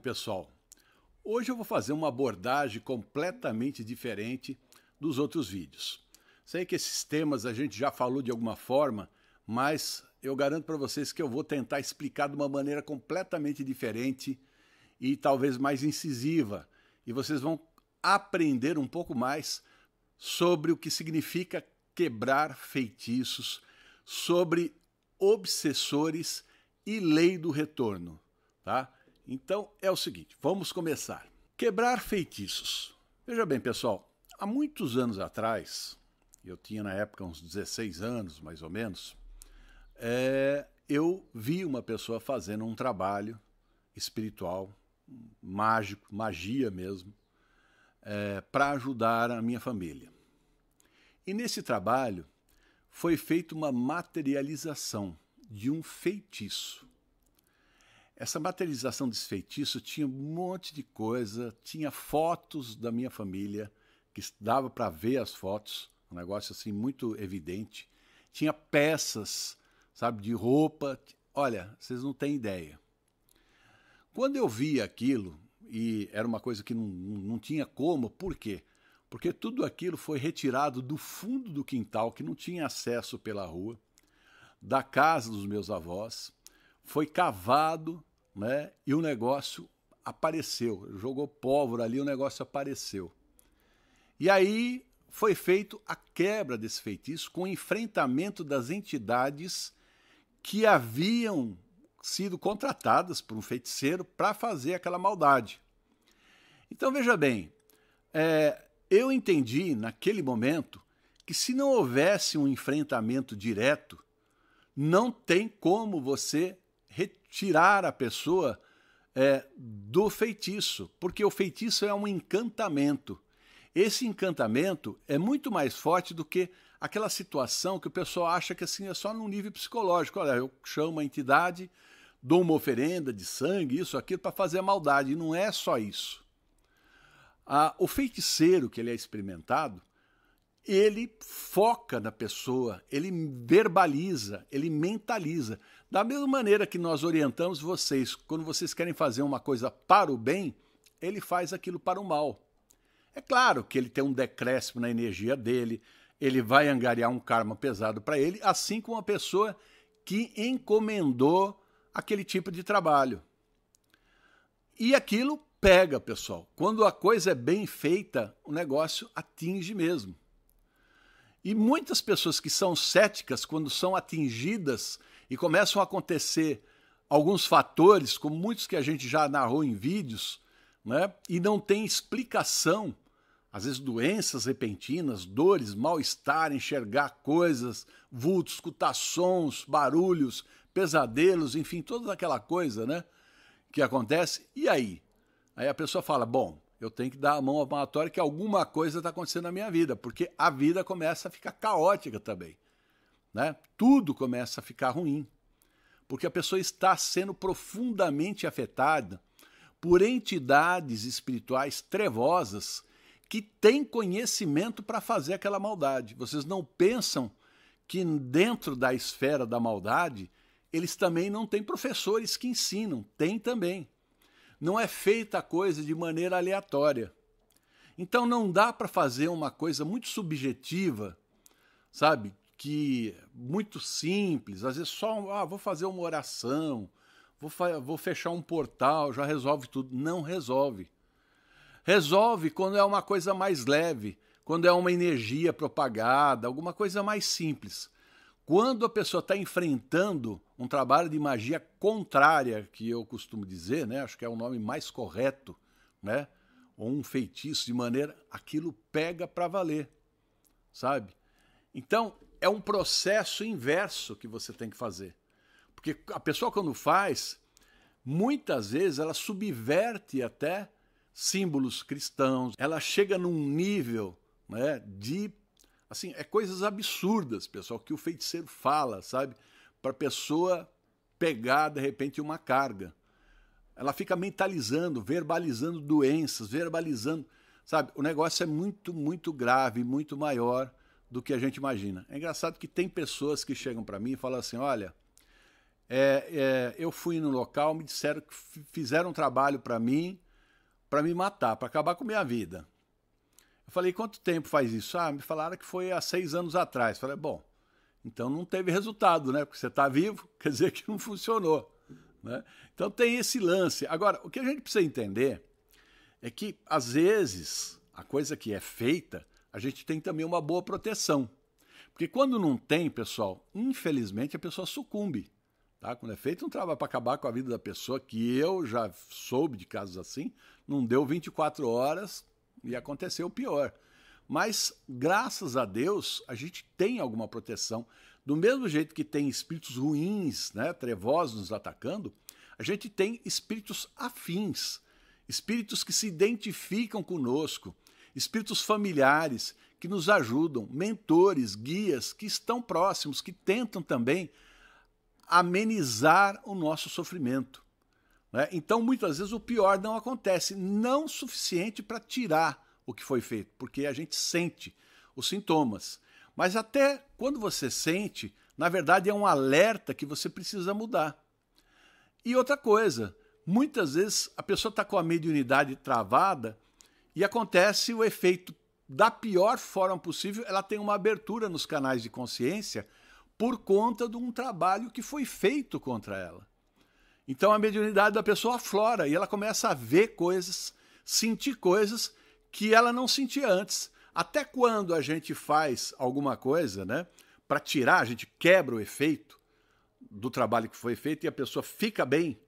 pessoal. Hoje eu vou fazer uma abordagem completamente diferente dos outros vídeos. Sei que esses temas a gente já falou de alguma forma, mas eu garanto para vocês que eu vou tentar explicar de uma maneira completamente diferente e talvez mais incisiva, e vocês vão aprender um pouco mais sobre o que significa quebrar feitiços, sobre obsessores e lei do retorno, tá? Então é o seguinte, vamos começar. Quebrar feitiços. Veja bem, pessoal, há muitos anos atrás, eu tinha na época uns 16 anos mais ou menos, é, eu vi uma pessoa fazendo um trabalho espiritual, mágico, magia mesmo, é, para ajudar a minha família. E nesse trabalho foi feita uma materialização de um feitiço. Essa materialização desse feitiço tinha um monte de coisa, tinha fotos da minha família, que dava para ver as fotos, um negócio assim muito evidente. Tinha peças, sabe, de roupa. Olha, vocês não têm ideia. Quando eu vi aquilo, e era uma coisa que não, não tinha como, por quê? Porque tudo aquilo foi retirado do fundo do quintal, que não tinha acesso pela rua, da casa dos meus avós, foi cavado né? E o negócio apareceu, jogou pólvora ali, o negócio apareceu. E aí foi feito a quebra desse feitiço com o enfrentamento das entidades que haviam sido contratadas por um feiticeiro para fazer aquela maldade. Então veja bem, é, eu entendi naquele momento que se não houvesse um enfrentamento direto, não tem como você tirar a pessoa é, do feitiço, porque o feitiço é um encantamento. Esse encantamento é muito mais forte do que aquela situação que o pessoal acha que assim é só num nível psicológico. Olha, eu chamo a entidade, dou uma oferenda de sangue, isso, aquilo, para fazer a maldade. E não é só isso. Ah, o feiticeiro que ele é experimentado, ele foca na pessoa, ele verbaliza, ele mentaliza. Da mesma maneira que nós orientamos vocês, quando vocês querem fazer uma coisa para o bem, ele faz aquilo para o mal. É claro que ele tem um decréscimo na energia dele, ele vai angariar um karma pesado para ele, assim como a pessoa que encomendou aquele tipo de trabalho. E aquilo pega, pessoal. Quando a coisa é bem feita, o negócio atinge mesmo. E muitas pessoas que são céticas, quando são atingidas e começam a acontecer alguns fatores, como muitos que a gente já narrou em vídeos, né? e não tem explicação. Às vezes, doenças repentinas, dores, mal-estar, enxergar coisas, vultos, escutar sons, barulhos, pesadelos, enfim, toda aquela coisa né, que acontece. E aí? Aí a pessoa fala: Bom, eu tenho que dar a mão ao palmatória que alguma coisa está acontecendo na minha vida, porque a vida começa a ficar caótica também né? Tudo começa a ficar ruim, porque a pessoa está sendo profundamente afetada por entidades espirituais trevosas que têm conhecimento para fazer aquela maldade. Vocês não pensam que dentro da esfera da maldade eles também não têm professores que ensinam, tem também. Não é feita a coisa de maneira aleatória. Então não dá para fazer uma coisa muito subjetiva, sabe? que muito simples, às vezes só ah, vou fazer uma oração, vou, vou fechar um portal, já resolve tudo. Não resolve. Resolve quando é uma coisa mais leve, quando é uma energia propagada, alguma coisa mais simples. Quando a pessoa está enfrentando um trabalho de magia contrária, que eu costumo dizer, né? acho que é o nome mais correto, né? ou um feitiço de maneira, aquilo pega para valer, sabe? Então, é um processo inverso que você tem que fazer. Porque a pessoa, quando faz, muitas vezes ela subverte até símbolos cristãos, ela chega num nível né, de. Assim, é coisas absurdas, pessoal, que o feiticeiro fala, sabe? Para a pessoa pegar, de repente, uma carga. Ela fica mentalizando, verbalizando doenças, verbalizando. Sabe? O negócio é muito, muito grave, muito maior do que a gente imagina. É engraçado que tem pessoas que chegam para mim e falam assim: olha, é, é, eu fui no local, me disseram que fizeram um trabalho para mim, para me matar, para acabar com minha vida. Eu falei: quanto tempo faz isso? Ah, me falaram que foi há seis anos atrás. Eu falei: bom, então não teve resultado, né? Porque você está vivo, quer dizer que não funcionou. Né? Então tem esse lance. Agora, o que a gente precisa entender é que, às vezes, a coisa que é feita a gente tem também uma boa proteção. Porque quando não tem, pessoal, infelizmente a pessoa sucumbe. Tá? Quando é feito um trabalho para acabar com a vida da pessoa, que eu já soube de casos assim, não deu 24 horas e aconteceu o pior. Mas, graças a Deus, a gente tem alguma proteção. Do mesmo jeito que tem espíritos ruins, né, trevosos nos atacando, a gente tem espíritos afins, espíritos que se identificam conosco, espíritos familiares que nos ajudam, mentores, guias que estão próximos, que tentam também amenizar o nosso sofrimento. Né? Então, muitas vezes, o pior não acontece, não suficiente para tirar o que foi feito, porque a gente sente os sintomas. Mas até quando você sente, na verdade é um alerta que você precisa mudar. E outra coisa, muitas vezes a pessoa está com a mediunidade travada e acontece o efeito da pior forma possível, ela tem uma abertura nos canais de consciência por conta de um trabalho que foi feito contra ela. Então a mediunidade da pessoa aflora e ela começa a ver coisas, sentir coisas que ela não sentia antes. Até quando a gente faz alguma coisa, né, para tirar, a gente quebra o efeito do trabalho que foi feito e a pessoa fica bem,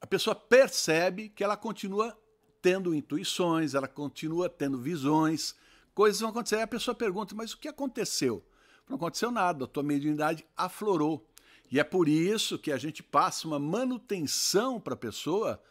a pessoa percebe que ela continua tendo intuições, ela continua tendo visões, coisas vão acontecer. Aí a pessoa pergunta, mas o que aconteceu? Não aconteceu nada, a tua mediunidade aflorou. E é por isso que a gente passa uma manutenção para a pessoa,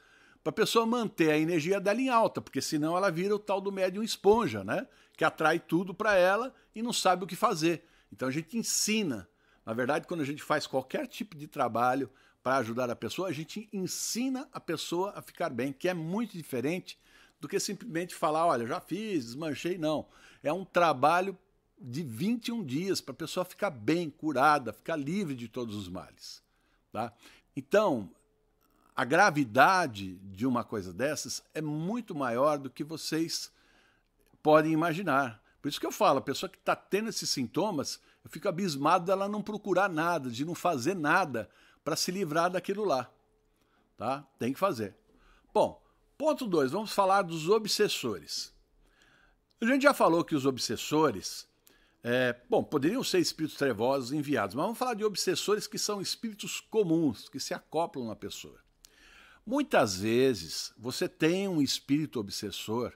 para a pessoa manter a energia dela em alta, porque senão ela vira o tal do médium esponja, né? Que atrai tudo para ela e não sabe o que fazer. Então a gente ensina. Na verdade, quando a gente faz qualquer tipo de trabalho, para ajudar a pessoa, a gente ensina a pessoa a ficar bem, que é muito diferente do que simplesmente falar, olha, já fiz, desmanchei, não. É um trabalho de 21 dias para a pessoa ficar bem, curada, ficar livre de todos os males, tá? Então, a gravidade de uma coisa dessas é muito maior do que vocês podem imaginar. Por isso que eu falo, a pessoa que está tendo esses sintomas, eu fico abismado dela não procurar nada, de não fazer nada para se livrar daquilo lá. Tá? Tem que fazer. Bom, ponto 2, vamos falar dos obsessores. A gente já falou que os obsessores, é, bom, poderiam ser espíritos trevosos enviados, mas vamos falar de obsessores que são espíritos comuns, que se acoplam na pessoa. Muitas vezes você tem um espírito obsessor,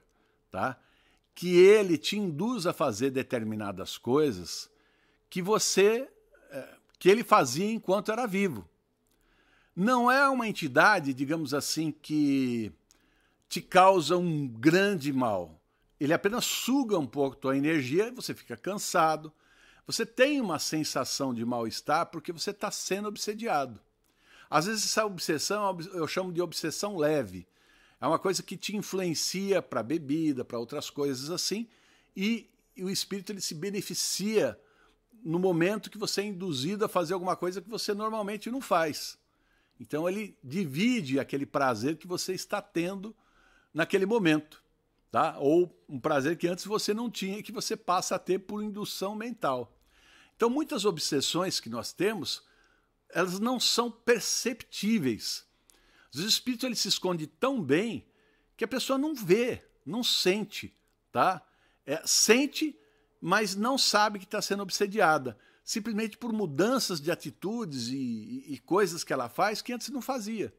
tá? Que ele te induz a fazer determinadas coisas que você é, que ele fazia enquanto era vivo não é uma entidade, digamos assim, que te causa um grande mal. Ele apenas suga um pouco a tua energia, você fica cansado, você tem uma sensação de mal-estar porque você está sendo obsediado. Às vezes essa obsessão é eu chamo de obsessão leve. É uma coisa que te influencia para bebida, para outras coisas assim, e, e o espírito ele se beneficia no momento que você é induzido a fazer alguma coisa que você normalmente não faz. Então ele divide aquele prazer que você está tendo naquele momento, tá? Ou um prazer que antes você não tinha e que você passa a ter por indução mental. Então muitas obsessões que nós temos, elas não são perceptíveis. O espírito ele se esconde tão bem que a pessoa não vê, não sente, tá? É, sente, mas não sabe que está sendo obsediada simplesmente por mudanças de atitudes e, e coisas que ela faz que antes não fazia.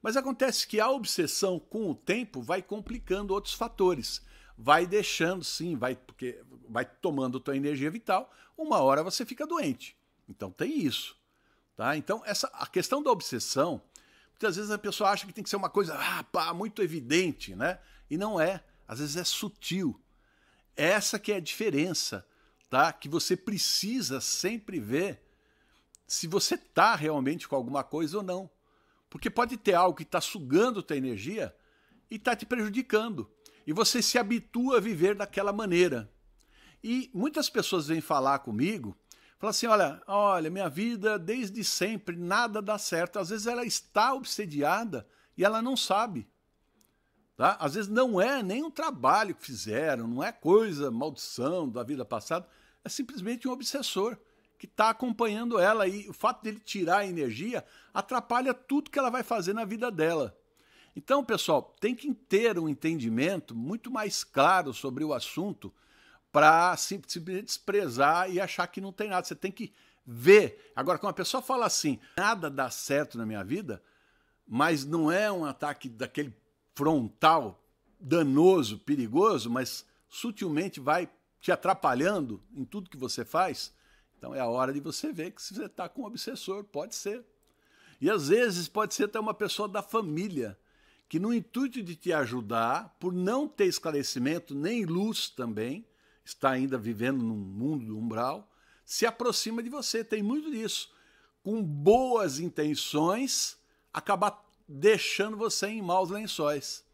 Mas acontece que a obsessão com o tempo vai complicando outros fatores. Vai deixando, sim, vai, porque vai tomando tua energia vital, uma hora você fica doente. Então tem isso. Tá? Então, essa, a questão da obsessão, muitas vezes a pessoa acha que tem que ser uma coisa ah, pá, muito evidente, né? E não é. Às vezes é sutil. Essa que é a diferença tá? Que você precisa sempre ver se você tá realmente com alguma coisa ou não. Porque pode ter algo que está sugando tua energia e está te prejudicando. E você se habitua a viver daquela maneira. E muitas pessoas vêm falar comigo, falam assim: olha, olha, minha vida desde sempre nada dá certo. Às vezes ela está obsediada e ela não sabe. Tá? Às vezes não é nem um trabalho que fizeram, não é coisa, maldição da vida passada, é simplesmente um obsessor que está acompanhando ela e o fato dele tirar a energia atrapalha tudo que ela vai fazer na vida dela. Então, pessoal, tem que ter um entendimento muito mais claro sobre o assunto para simplesmente desprezar e achar que não tem nada. Você tem que ver. Agora, quando uma pessoa fala assim, nada dá certo na minha vida, mas não é um ataque daquele frontal, danoso, perigoso, mas sutilmente vai te atrapalhando em tudo que você faz, então é a hora de você ver que você está com um obsessor, pode ser. E às vezes pode ser até uma pessoa da família, que no intuito de te ajudar, por não ter esclarecimento nem luz também, está ainda vivendo num mundo do umbral, se aproxima de você. Tem muito disso. Com boas intenções, acabar deixando você em maus lençóis.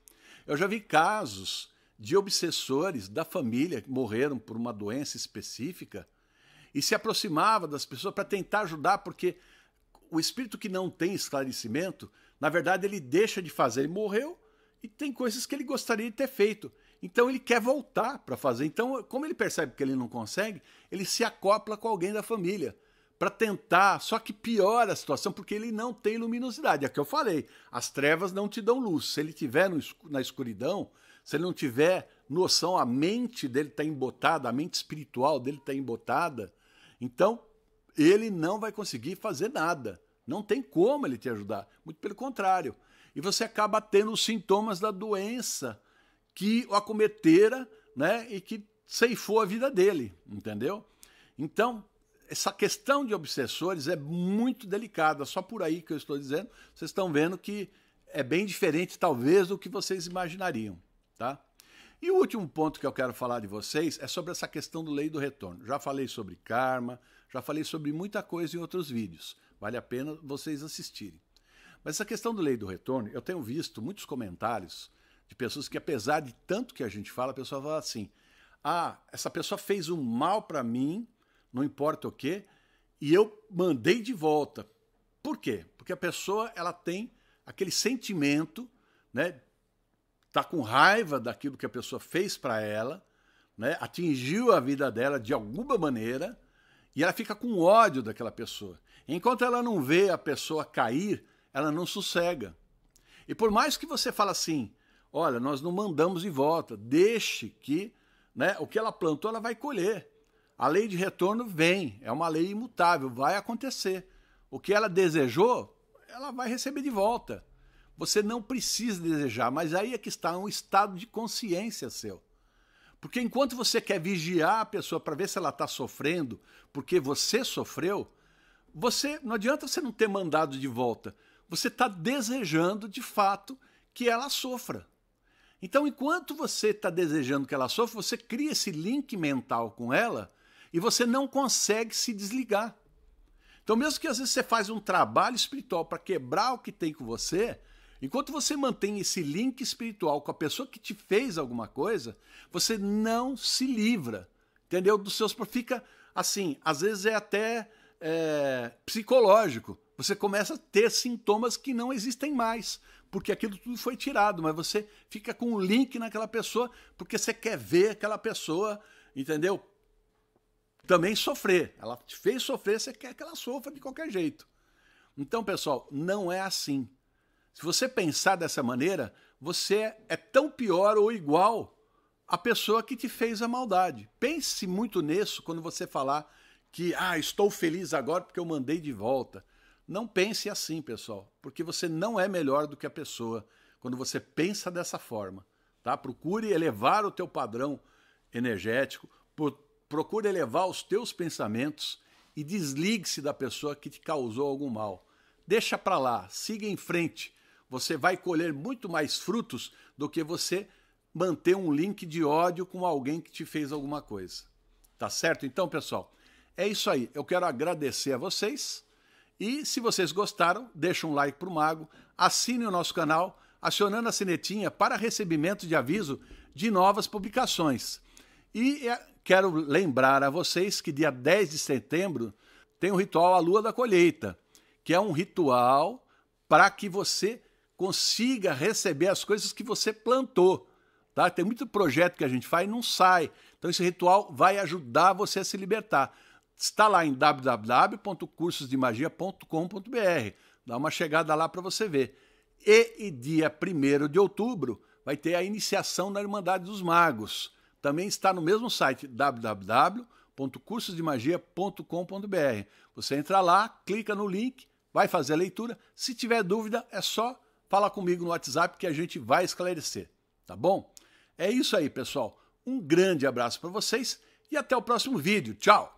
Eu já vi casos de obsessores da família que morreram por uma doença específica e se aproximava das pessoas para tentar ajudar, porque o espírito que não tem esclarecimento, na verdade, ele deixa de fazer. Ele morreu e tem coisas que ele gostaria de ter feito. Então ele quer voltar para fazer. Então, como ele percebe que ele não consegue, ele se acopla com alguém da família para tentar, só que piora a situação porque ele não tem luminosidade. É o que eu falei. As trevas não te dão luz. Se ele tiver no, na escuridão, se ele não tiver noção, a mente dele está embotada, a mente espiritual dele está embotada, então ele não vai conseguir fazer nada. Não tem como ele te ajudar. Muito pelo contrário. E você acaba tendo os sintomas da doença que o acometera né, e que ceifou a vida dele, entendeu? Então, essa questão de obsessores é muito delicada. Só por aí que eu estou dizendo, vocês estão vendo que é bem diferente, talvez, do que vocês imaginariam. Tá? E o último ponto que eu quero falar de vocês é sobre essa questão do lei do retorno. Já falei sobre karma, já falei sobre muita coisa em outros vídeos. Vale a pena vocês assistirem. Mas essa questão do lei do retorno, eu tenho visto muitos comentários de pessoas que, apesar de tanto que a gente fala, a pessoa fala assim: ah, essa pessoa fez um mal para mim, não importa o que, e eu mandei de volta. Por quê? Porque a pessoa ela tem aquele sentimento né, está com raiva daquilo que a pessoa fez para ela, né? atingiu a vida dela de alguma maneira e ela fica com ódio daquela pessoa. Enquanto ela não vê a pessoa cair, ela não sossega. E por mais que você fale assim, olha, nós não mandamos de volta, deixe que né, o que ela plantou ela vai colher. A lei de retorno vem, é uma lei imutável, vai acontecer. O que ela desejou, ela vai receber de volta. Você não precisa desejar, mas aí é que está um estado de consciência seu. Porque enquanto você quer vigiar a pessoa para ver se ela está sofrendo, porque você sofreu, você não adianta você não ter mandado de volta. Você está desejando de fato que ela sofra. Então, enquanto você está desejando que ela sofra, você cria esse link mental com ela e você não consegue se desligar. Então, mesmo que às vezes você faz um trabalho espiritual para quebrar o que tem com você, Enquanto você mantém esse link espiritual com a pessoa que te fez alguma coisa, você não se livra, entendeu? Dos seus. Fica assim, às vezes é até é, psicológico. Você começa a ter sintomas que não existem mais, porque aquilo tudo foi tirado, mas você fica com um link naquela pessoa, porque você quer ver aquela pessoa, entendeu? Também sofrer. Ela te fez sofrer, você quer que ela sofra de qualquer jeito. Então, pessoal, não é assim. Se você pensar dessa maneira, você é tão pior ou igual à pessoa que te fez a maldade. Pense muito nisso quando você falar que ah, estou feliz agora porque eu mandei de volta. Não pense assim, pessoal, porque você não é melhor do que a pessoa quando você pensa dessa forma, tá? Procure elevar o teu padrão energético, procure elevar os teus pensamentos e desligue-se da pessoa que te causou algum mal. Deixa para lá, siga em frente, você vai colher muito mais frutos do que você manter um link de ódio com alguém que te fez alguma coisa. Tá certo? Então, pessoal, é isso aí. Eu quero agradecer a vocês. E se vocês gostaram, deixa um like pro Mago, assine o nosso canal, acionando a sinetinha para recebimento de aviso de novas publicações. E é, quero lembrar a vocês que dia 10 de setembro tem o ritual A Lua da Colheita, que é um ritual para que você consiga receber as coisas que você plantou. Tá? Tem muito projeto que a gente faz e não sai. Então esse ritual vai ajudar você a se libertar. Está lá em www.cursosdemagia.com.br. Dá uma chegada lá para você ver. E, e dia 1 de outubro vai ter a iniciação na Irmandade dos Magos. Também está no mesmo site www.cursosdemagia.com.br. Você entra lá, clica no link, vai fazer a leitura. Se tiver dúvida, é só fala comigo no WhatsApp que a gente vai esclarecer, tá bom? É isso aí, pessoal. Um grande abraço para vocês e até o próximo vídeo. Tchau!